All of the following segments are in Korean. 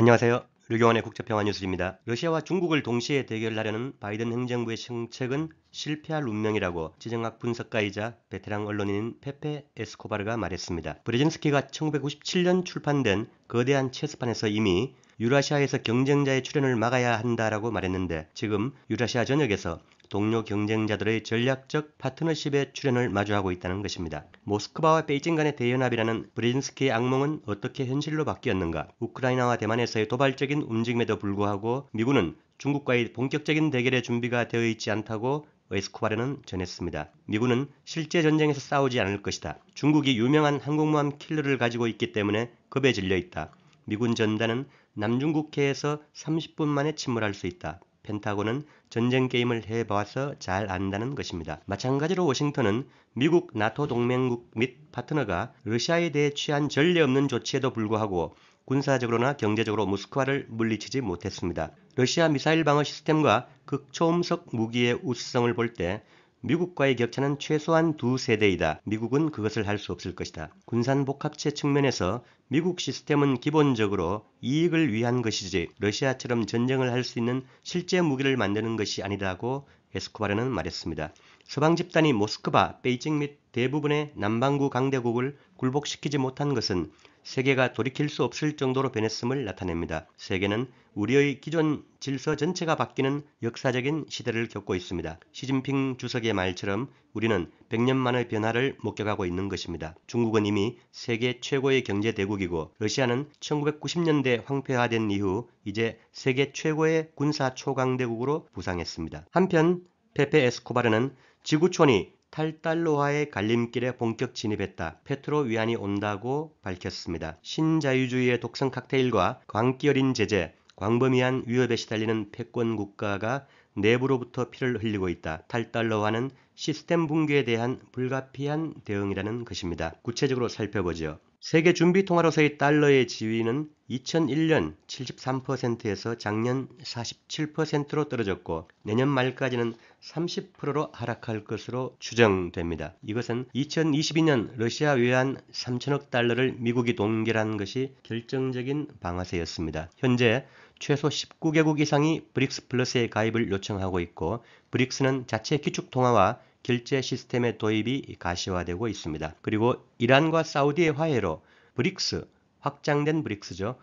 안녕하세요. 류경원의 국제평화 뉴스입니다. 러시아와 중국을 동시에 대결하려는 바이든 행정부의 정책은 실패할 운명이라고 지정학 분석가이자 베테랑 언론인 페페 에스코바르가 말했습니다. 브레젠스키가 1997년 출판된 거대한 체스판에서 이미 유라시아에서 경쟁자의 출현을 막아야 한다라고 말했는데 지금 유라시아 전역에서 동료 경쟁자들의 전략적 파트너십의 출연을 마주하고 있다는 것입니다. 모스크바와 베이징 간의 대연합이라는 브린스키의 악몽은 어떻게 현실로 바뀌었는가? 우크라이나와 대만에서의 도발적인 움직임에도 불구하고 미군은 중국과의 본격적인 대결의 준비가 되어 있지 않다고 에스코바르는 전했습니다. 미군은 실제 전쟁에서 싸우지 않을 것이다. 중국이 유명한 항공모함 킬러를 가지고 있기 때문에 겁에 질려 있다. 미군 전단은 남중국해에서 30분 만에 침몰할 수 있다. 펜타곤은 전쟁 게임을 해봐서 잘 안다는 것입니다. 마찬가지로 워싱턴은 미국 나토 동맹국 및 파트너가 러시아에 대해 취한 전례 없는 조치에도 불구하고 군사적으로나 경제적으로 모스크바를 물리치지 못했습니다. 러시아 미사일 방어 시스템과 극초음속 무기의 우수성을 볼때 미국과의 격차는 최소한 두 세대이다. 미국은 그것을 할 수 없을 것이다. 군산 복합체 측면에서 미국 시스템은 기본적으로 이익을 위한 것이지 러시아처럼 전쟁을 할 수 있는 실제 무기를 만드는 것이 아니다고 에스코바르는 말했습니다. 서방 집단이 모스크바, 베이징 및 대부분의 남반구 강대국을 굴복시키지 못한 것은 세계가 돌이킬 수 없을 정도로 변했음을 나타냅니다. 세계는 우리의 기존 질서 전체가 바뀌는 역사적인 시대를 겪고 있습니다. 시진핑 주석의 말처럼 우리는 100년 만의 변화를 목격하고 있는 것입니다. 중국은 이미 세계 최고의 경제 대국이고 러시아는 1990년대 황폐화된 이후 이제 세계 최고의 군사 초강대국으로 부상했습니다. 한편 페페 에스코바르는 지구촌이 탈달로화의 갈림길에 본격 진입했다. 페트로 위안이 온다고 밝혔습니다. 신자유주의의 독성 칵테일과 광기 어린 제재, 광범위한 위협에 시달리는 패권 국가가 내부로부터 피를 흘리고 있다. 탈달러화는 시스템 붕괴에 대한 불가피한 대응이라는 것입니다. 구체적으로 살펴보죠 세계 준비 통화로서의 달러의 지위는 2001년 73%에서 작년 47%로 떨어졌고 내년 말까지는 30%로 하락할 것으로 추정됩니다. 이것은 2022년 러시아 외환 3천억 달러를 미국이 동결한 것이 결정적인 방아쇠였습니다. 현재 최소 19개국 이상이 브릭스 플러스에 가입을 요청하고 있고 브릭스는 자체 기축 통화와 결제 시스템의 도입이 가시화되고 있습니다. 그리고 이란과 사우디의 화해로 브릭스, 확장된 브릭스죠.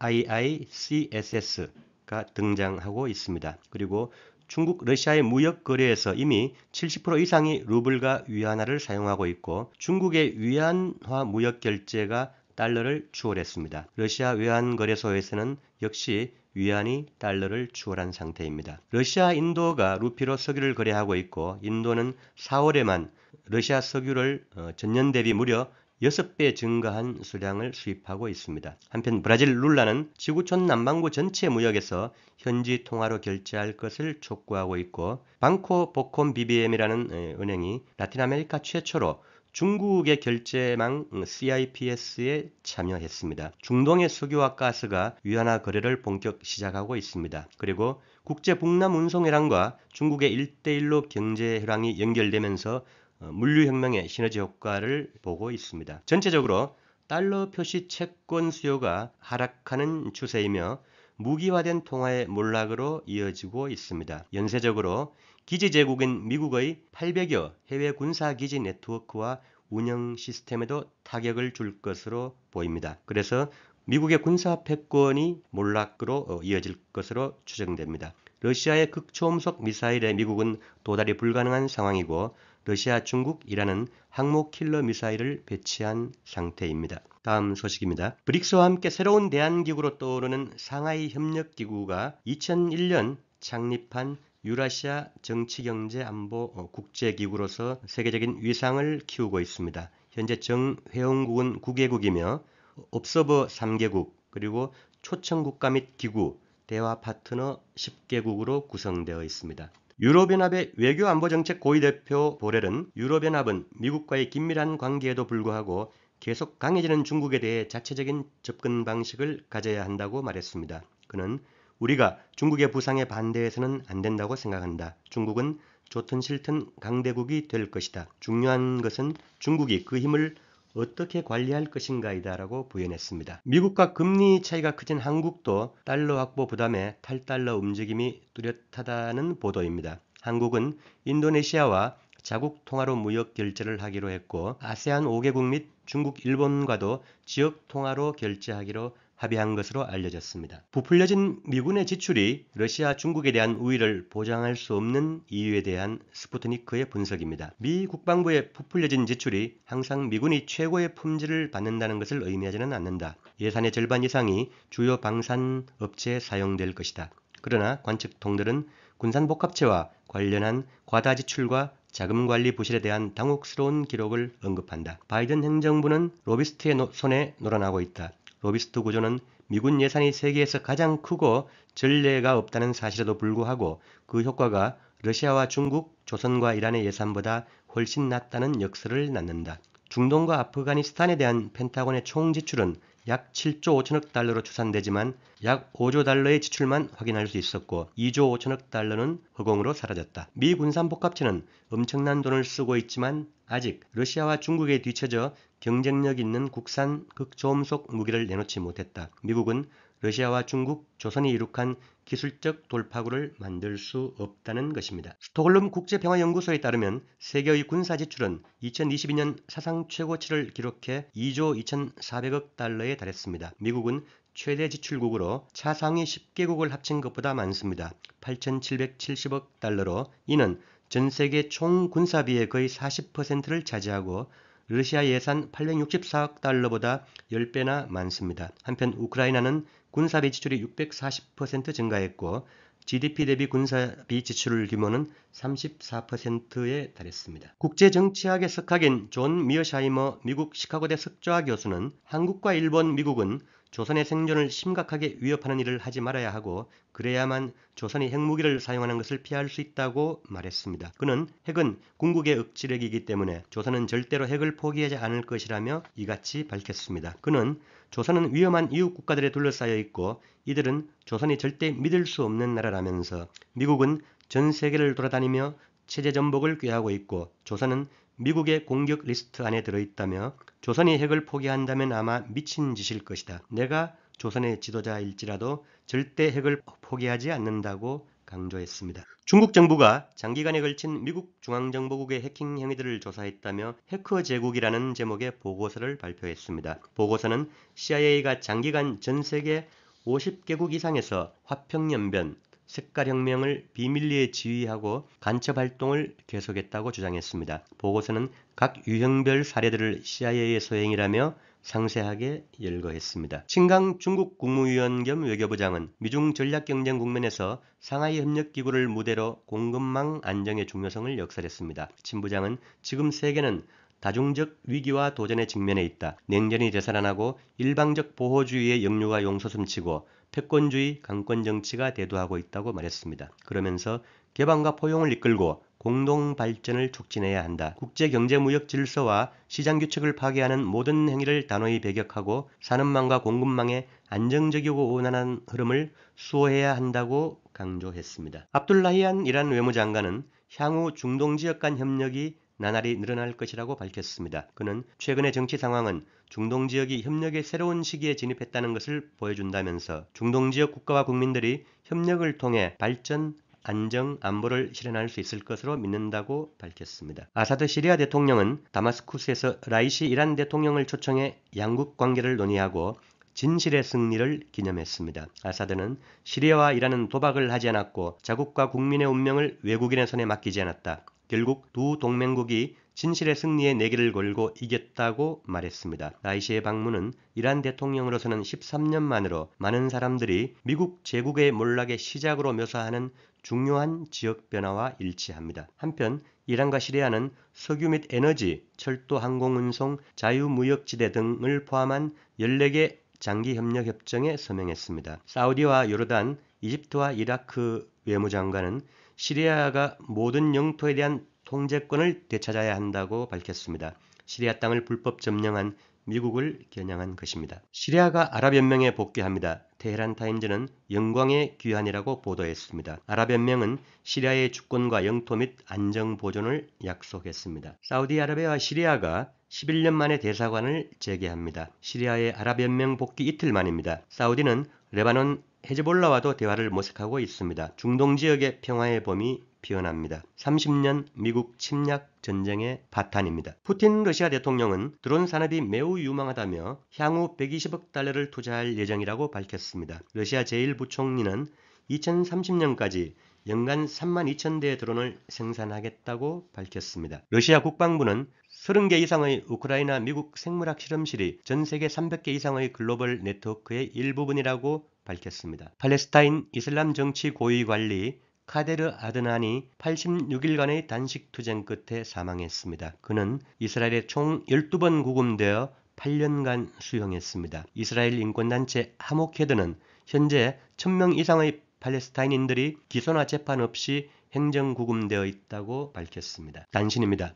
BRIICSS가 등장하고 있습니다. 그리고 중국, 러시아의 무역 거래에서 이미 70% 이상이 루블과 위안화를 사용하고 있고 중국의 위안화 무역 결제가 달러를 추월했습니다. 러시아 외환거래소에서는 역시 위안이 달러를 추월한 상태입니다. 러시아 인도가 루피로 석유를 거래하고 있고 인도는 4월에만 러시아 석유를 어, 전년 대비 무려 6배 증가한 수량을 수입하고 있습니다. 한편 브라질 룰라는 지구촌 남반구 전체 무역에서 현지 통화로 결제할 것을 촉구하고 있고 방코 보콘 BBM이라는 은행이 라틴 아메리카 최초로 중국의 결제망 CIPS에 참여했습니다. 중동의 석유와 가스가 위안화 거래를 본격 시작하고 있습니다. 그리고 국제 북남 운송 회랑과 중국의 1대1로 경제 회랑이 연결되면서 어, 물류혁명의 시너지 효과를 보고 있습니다. 전체적으로 달러 표시 채권 수요가 하락하는 추세이며 무기화된 통화의 몰락으로 이어지고 있습니다. 연쇄적으로 기지 제국인 미국의 800여 해외 군사 기지 네트워크와 운영 시스템에도 타격을 줄 것으로 보입니다. 그래서 미국의 군사 패권이 몰락으로 어, 이어질 것으로 추정됩니다. 러시아의 극초음속 미사일에 미국은 도달이 불가능한 상황이고 러시아, 중국, 이라는항목 킬러 미사일을 배치한 상태입니다. 다음 소식입니다. 브릭스와 함께 새로운 대안기구로 떠오르는 상하이 협력기구가 2001년 창립한 유라시아 정치경제안보 국제기구로서 세계적인 위상을 키우고 있습니다. 현재 정회원국은 9개국이며 업서버 3개국 그리고 초청국가 및 기구 대화 파트너 10개국으로 구성되어 있습니다. 유럽연합의 외교안보정책 고위대표 보렐은 유럽연합은 미국과의 긴밀한 관계에도 불구하고 계속 강해지는 중국에 대해 자체적인 접근 방식을 가져야 한다고 말했습니다. 그는 우리가 중국의 부상에 반대해서는 안 된다고 생각한다. 중국은 좋든 싫든 강대국이 될 것이다. 중요한 것은 중국이 그 힘을 어떻게 관리할 것인가이다라고 부연했습니다. 미국과 금리 차이가 커진 한국도 달러 확보 부담에 탈달러 움직임이 뚜렷하다는 보도입니다. 한국은 인도네시아와 자국 통화로 무역 결제를 하기로 했고 아세안 5개국 및 중국, 일본과도 지역 통화로 결제하기로 합의한 것으로 알려졌습니다. 부풀려진 미군의 지출이 러시아 중국에 대한 우위를 보장할 수 없는 이유에 대한 스푸트니크의 분석입니다. 미 국방부의 부풀려진 지출이 항상 미군이 최고의 품질을 받는다는 것을 의미하지는 않는다. 예산의 절반 이상이 주요 방산 업체에 사용될 것이다. 그러나 관측통들은 군산복합체와 관련한 과다 지출과 자금 관리 부실에 대한 당혹스러운 기록을 언급한다. 바이든 행정부는 로비스트의 손에 놀아나고 있다. 로비스트 구조는 미군 예산이 세계에서 가장 크고 전례가 없다는 사실에도 불구하고 그 효과가 러시아와 중국, 조선과 이란의 예산보다 훨씬 낮다는 역설을 낳는다. 중동과 아프가니스탄에 대한 펜타곤의 총 지출은 약 7조 5천억 달러로 추산되지만 약 5조 달러의 지출만 확인할 수 있었고 2조 5천억 달러는 허공으로 사라졌다. 미 군산복합체는 엄청난 돈을 쓰고 있지만 아직 러시아와 중국에 뒤처져 경쟁력 있는 국산 극초음속 무기를 내놓지 못했다. 미국은 러시아와 중국, 조선이 이룩한 기술적 돌파구를 만들 수 없다는 것입니다. 스톡홀름 국제평화연구소에 따르면 세계의 군사 지출은 2022년 사상 최고치를 기록해 2조 2,400억 달러에 달했습니다. 미국은 최대 지출국으로 차상위 10개국을 합친 것보다 많습니다. 8,770억 달러로 이는 전 세계 총 군사비의 거의 40%를 차지하고 러시아 예산 864억 달러보다 10배나 많습니다. 한편 우크라이나는 군사비 지출이 640% 증가했고 GDP 대비 군사비 지출 규모는 34%에 달했습니다. 국제정치학의 석학인 존 미어샤이머 미국 시카고대 석좌 교수는 한국과 일본, 미국은 조선의 생존을 심각하게 위협하는 일을 하지 말아야 하고 그래야만 조선이 핵무기를 사용하는 것을 피할 수 있다고 말했습니다. 그는 핵은 궁극의 억지력이기 때문에 조선은 절대로 핵을 포기하지 않을 것이라며 이같이 밝혔습니다. 그는 조선은 위험한 이웃 국가들에 둘러싸여 있고 이들은 조선이 절대 믿을 수 없는 나라라면서 미국은 전 세계를 돌아다니며 체제 전복을 꾀하고 있고 조선은 미국의 공격 리스트 안에 들어있다며 조선이 핵을 포기한다면 아마 미친 짓일 것이다. 내가 조선의 지도자일지라도 절대 핵을 포기하지 않는다고 강조했습니다. 중국 정부가 장기간에 걸친 미국 중앙정보국의 해킹 행위들을 조사했다며 해커 제국이라는 제목의 보고서를 발표했습니다. 보고서는 CIA가 장기간 전 세계 50개국 이상에서 화평연변, 색깔혁명을 비밀리에 지휘하고 간첩 활동을 계속했다고 주장했습니다. 보고서는 각 유형별 사례들을 CIA의 소행이라며 상세하게 열거했습니다. 친강 중국 국무위원 겸 외교부장은 미중 전략 경쟁 국면에서 상하이 협력기구를 무대로 공급망 안정의 중요성을 역설했습니다. 친 부장은 지금 세계는 다중적 위기와 도전의직면에 있다. 냉전이 되살아나고 일방적 보호주의의 역류가 용서음치고 패권주의 강권 정치가 대두하고 있다고 말했습니다. 그러면서 개방과 포용을 이끌고 공동 발전을 촉진해야 한다. 국제 경제 무역 질서와 시장 규칙을 파괴하는 모든 행위를 단호히 배격하고 산업망과 공급망의 안정적이고 온난한 흐름을 수호해야 한다고 강조했습니다. 압둘라히안 이란 외무장관은 향후 중동 지역 간 협력이 나날이 늘어날 것이라고 밝혔습니다. 그는 최근의 정치 상황은 중동 지역이 협력의 새로운 시기에 진입했다는 것을 보여준다면서 중동 지역 국가와 국민들이 협력을 통해 발전, 안정, 안보를 실현할 수 있을 것으로 믿는다고 밝혔습니다. 아사드 시리아 대통령은 다마스쿠스에서 라이시 이란 대통령을 초청해 양국 관계를 논의하고 진실의 승리를 기념했습니다. 아사드는 시리아와 이란은 도박을 하지 않았고 자국과 국민의 운명을 외국인의 손에 맡기지 않았다. 결국 두 동맹국이 진실의 승리의 내기를 걸고 이겼다고 말했습니다. 나이시의 방문은 이란 대통령으로서는 13년 만으로 많은 사람들이 미국 제국의 몰락의 시작으로 묘사하는 중요한 지역 변화와 일치합니다. 한편 이란과 시리아는 석유 및 에너지, 철도 항공 운송, 자유무역지대 등을 포함한 14개 장기 협력 협정에 서명했습니다. 사우디와 요르단, 이집트와 이라크 외무장관은 시리아가 모든 영토에 대한 통제권을 되찾아야 한다고 밝혔습니다. 시리아 땅을 불법 점령한 미국을 겨냥한 것입니다. 시리아가 아랍연맹에 복귀합니다. 테헤란 타임즈는 영광의 귀환이라고 보도했습니다. 아랍연맹은 시리아의 주권과 영토 및 안정 보존을 약속했습니다. 사우디아라비아와 시리아가 11년 만에 대사관을 재개합니다. 시리아의 아랍연맹 복귀 이틀 만입니다. 사우디는 레바논 헤즈볼라와도 대화를 모색하고 있습니다. 중동 지역의 평화의 범위 피어납니다 30년 미국 침략 전쟁의 바탄입니다. 푸틴 러시아 대통령은 드론 산업이 매우 유망하다며 향후 120억 달러를 투자할 예정이라고 밝혔습니다. 러시아 제1부총리는 2030년까지 연간 3만 2천 대의 드론을 생산하겠다고 밝혔습니다. 러시아 국방부는 30개 이상의 우크라이나 미국 생물학 실험실이 전 세계 300개 이상의 글로벌 네트워크의 일부분이라고 밝혔습니다. 팔레스타인 이슬람 정치 고위 관리 카데르 아드난이 86일간의 단식 투쟁 끝에 사망했습니다. 그는 이스라엘에 총 12번 구금되어 8년간 수용했습니다. 이스라엘 인권단체 하모케드는 현재 1000명 이상의 팔레스타인인들이 기소나 재판 없이 행정구금되어 있다고 밝혔습니다. 단신입니다.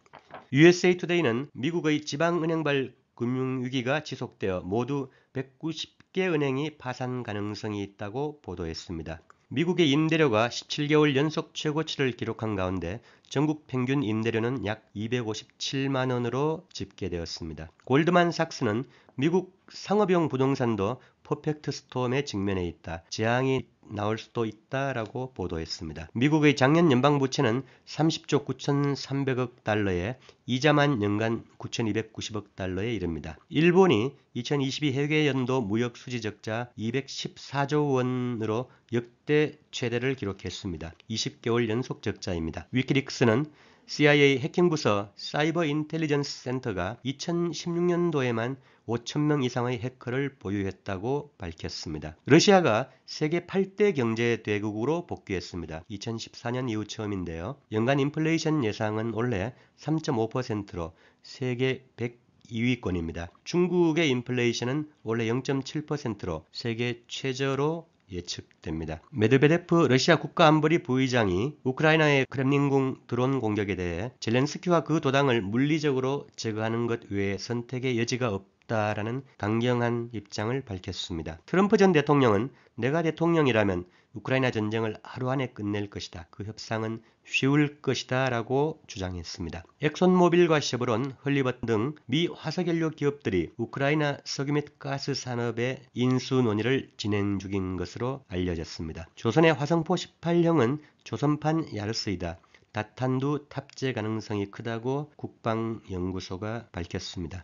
USA Today는 미국의 지방은행발 금융위기가 지속되어 모두 190개 은행이 파산 가능성이 있다고 보도했습니다. 미국의 임대료가 17개월 연속 최고치를 기록한 가운데 전국 평균 임대료는 약 257만 원으로 집계되었습니다. 골드만삭스는 미국 상업용 부동산도 퍼펙트 스톰에 직면해 있다. 재앙이 나올 수도 있다라고 보도했습니다. 미국의 작년 연방부채는 30조 9,300억 달러에 이자만 연간 9,290억 달러에 이릅니다. 일본이 2022 해외 연도 무역 수지 적자 214조 원으로 역대 최대를 기록했습니다. 20개월 연속 적자입니다. 위키릭스는 CIA 해킹부서 사이버 인텔리전스 센터가 2016년도에만 5천명 이상의 해커를 보유했다고 밝혔습니다. 러시아가 세계 8대 경제 대국으로 복귀했습니다. 2014년 이후 처음인데요. 연간 인플레이션 예상은 원래 3.5%로 세계 100 2위권입니다. 중국의 인플레이션은 원래 0.7%로 세계 최저로 예측됩니다. 메드베데프 러시아 국가안보리 부의장이 우크라이나의 크렘린궁 드론 공격에 대해 젤렌스키와 그 도당을 물리적으로 제거하는 것 외에 선택의 여지가 없 다라는 강경한 입장을 밝혔습니다. 트럼프 전 대통령은 내가 대통령이라면 우크라이나 전쟁을 하루 안에 끝낼 것이다. 그 협상은 쉬울 것이다 라고 주장했습니다. 엑손모빌과 쉐브론, 헐리버튼 등미 화석연료 기업들이 우크라이나 석유 및 가스 산업의 인수 논의를 진행 중인 것으로 알려졌습니다. 조선의 화성포 18형은 조선판 야르스이다. 다탄두 탑재 가능성이 크다고 국방연구소가 밝혔습니다.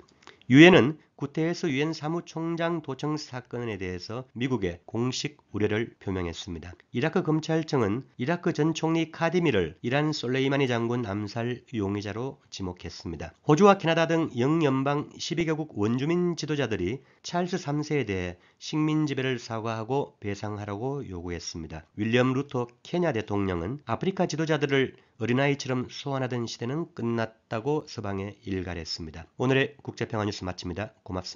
유엔은 구테에서 유엔 사무총장 도청 사건에 대해서 미국의 공식 우려를 표명했습니다. 이라크 검찰청은 이라크 전 총리 카디미를 이란 솔레이마니 장군 암살 용의자로 지목했습니다. 호주와 캐나다 등 영연방 12개국 원주민 지도자들이 찰스 3세에 대해 식민 지배를 사과하고 배상하라고 요구했습니다. 윌리엄 루토 케냐 대통령은 아프리카 지도자들을 어린아이처럼 소원하던 시대는 끝났다고 서방에 일갈했습니다. 오늘의 국제평화뉴스 마칩니다. 고맙습니다.